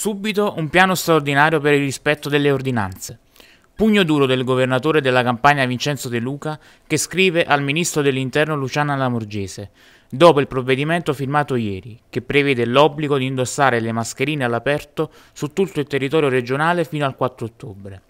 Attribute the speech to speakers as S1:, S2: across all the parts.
S1: Subito un piano straordinario per il rispetto delle ordinanze. Pugno duro del governatore della campagna Vincenzo De Luca che scrive al ministro dell'interno Luciana Lamorgese dopo il provvedimento firmato ieri che prevede l'obbligo di indossare le mascherine all'aperto su tutto il territorio regionale fino al 4 ottobre.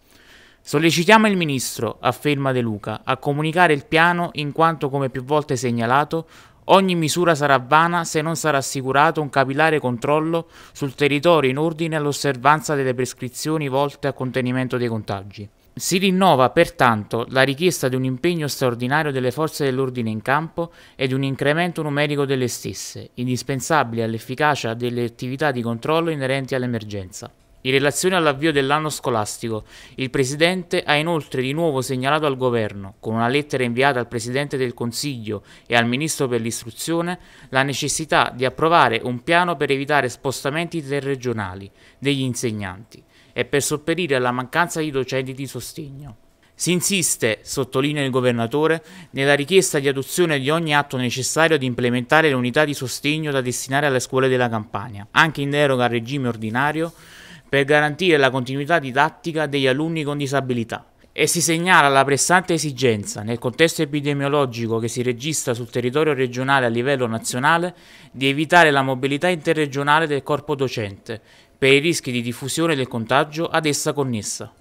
S1: Sollecitiamo il ministro, afferma De Luca, a comunicare il piano in quanto, come più volte segnalato, Ogni misura sarà vana se non sarà assicurato un capillare controllo sul territorio in ordine all'osservanza delle prescrizioni volte al contenimento dei contagi. Si rinnova pertanto la richiesta di un impegno straordinario delle forze dell'ordine in campo e di un incremento numerico delle stesse, indispensabili all'efficacia delle attività di controllo inerenti all'emergenza. In relazione all'avvio dell'anno scolastico, il Presidente ha inoltre di nuovo segnalato al Governo, con una lettera inviata al Presidente del Consiglio e al Ministro per l'Istruzione, la necessità di approvare un piano per evitare spostamenti interregionali degli insegnanti e per sopperire alla mancanza di docenti di sostegno. Si insiste, sottolinea il governatore, nella richiesta di adozione di ogni atto necessario ad implementare le unità di sostegno da destinare alle scuole della Campania, anche in deroga al regime ordinario, per garantire la continuità didattica degli alunni con disabilità e si segnala la pressante esigenza, nel contesto epidemiologico che si registra sul territorio regionale a livello nazionale, di evitare la mobilità interregionale del corpo docente per i rischi di diffusione del contagio ad essa connessa.